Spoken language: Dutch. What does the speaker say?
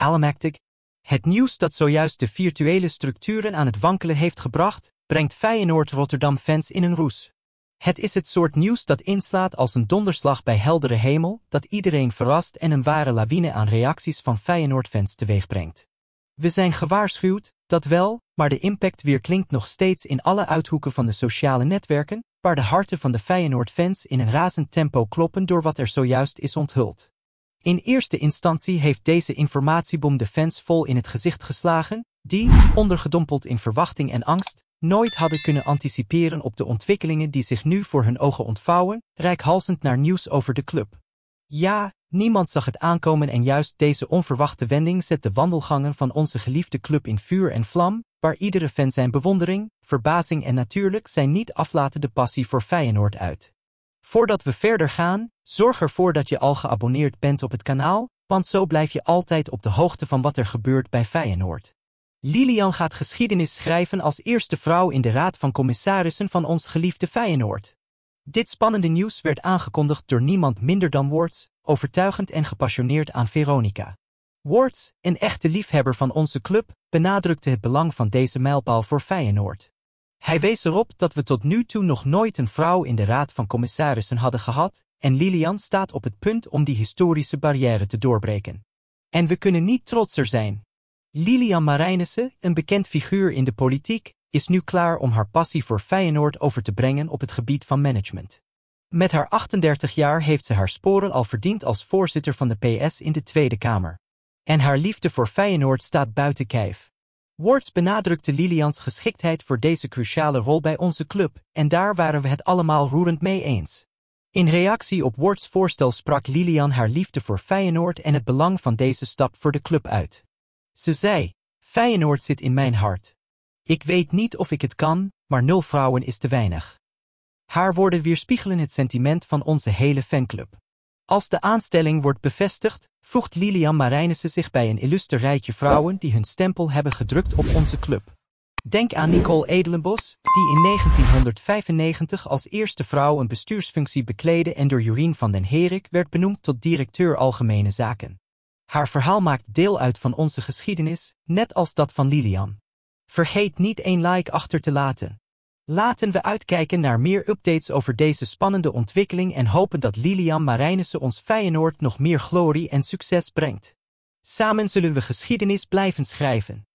Alamactic. Het nieuws dat zojuist de virtuele structuren aan het wankelen heeft gebracht, brengt Feyenoord Rotterdam-fans in een roes. Het is het soort nieuws dat inslaat als een donderslag bij heldere hemel, dat iedereen verrast en een ware lawine aan reacties van Feyenoord-fans teweegbrengt. We zijn gewaarschuwd, dat wel, maar de impact weer klinkt nog steeds in alle uithoeken van de sociale netwerken, waar de harten van de Feyenoord-fans in een razend tempo kloppen door wat er zojuist is onthuld. In eerste instantie heeft deze informatiebom de fans vol in het gezicht geslagen, die, ondergedompeld in verwachting en angst, nooit hadden kunnen anticiperen op de ontwikkelingen die zich nu voor hun ogen ontvouwen, reikhalzend naar nieuws over de club. Ja, niemand zag het aankomen en juist deze onverwachte wending zet de wandelgangen van onze geliefde club in vuur en vlam, waar iedere fan zijn bewondering, verbazing en natuurlijk zijn niet aflatende passie voor Feyenoord uit. Voordat we verder gaan, Zorg ervoor dat je al geabonneerd bent op het kanaal, want zo blijf je altijd op de hoogte van wat er gebeurt bij Feyenoord. Lilian gaat geschiedenis schrijven als eerste vrouw in de Raad van Commissarissen van ons geliefde Feyenoord. Dit spannende nieuws werd aangekondigd door niemand minder dan Words, overtuigend en gepassioneerd aan Veronica. Words, een echte liefhebber van onze club, benadrukte het belang van deze mijlpaal voor Feyenoord. Hij wees erop dat we tot nu toe nog nooit een vrouw in de Raad van Commissarissen hadden gehad en Lilian staat op het punt om die historische barrière te doorbreken. En we kunnen niet trotser zijn. Lilian Marijnissen, een bekend figuur in de politiek, is nu klaar om haar passie voor Feyenoord over te brengen op het gebied van management. Met haar 38 jaar heeft ze haar sporen al verdiend als voorzitter van de PS in de Tweede Kamer. En haar liefde voor Feyenoord staat buiten kijf. Words benadrukte Lilians geschiktheid voor deze cruciale rol bij onze club en daar waren we het allemaal roerend mee eens. In reactie op Ward's voorstel sprak Lilian haar liefde voor Feyenoord en het belang van deze stap voor de club uit. Ze zei, Feyenoord zit in mijn hart. Ik weet niet of ik het kan, maar nul vrouwen is te weinig. Haar woorden weerspiegelen het sentiment van onze hele fanclub. Als de aanstelling wordt bevestigd, voegt Lilian Marijnissen zich bij een illuster rijtje vrouwen die hun stempel hebben gedrukt op onze club. Denk aan Nicole Edelenbos, die in 1995 als eerste vrouw een bestuursfunctie bekleedde en door Jurien van den Herik werd benoemd tot directeur Algemene Zaken. Haar verhaal maakt deel uit van onze geschiedenis, net als dat van Lilian. Vergeet niet een like achter te laten. Laten we uitkijken naar meer updates over deze spannende ontwikkeling en hopen dat Lilian Marijnissen ons Feyenoord nog meer glorie en succes brengt. Samen zullen we geschiedenis blijven schrijven.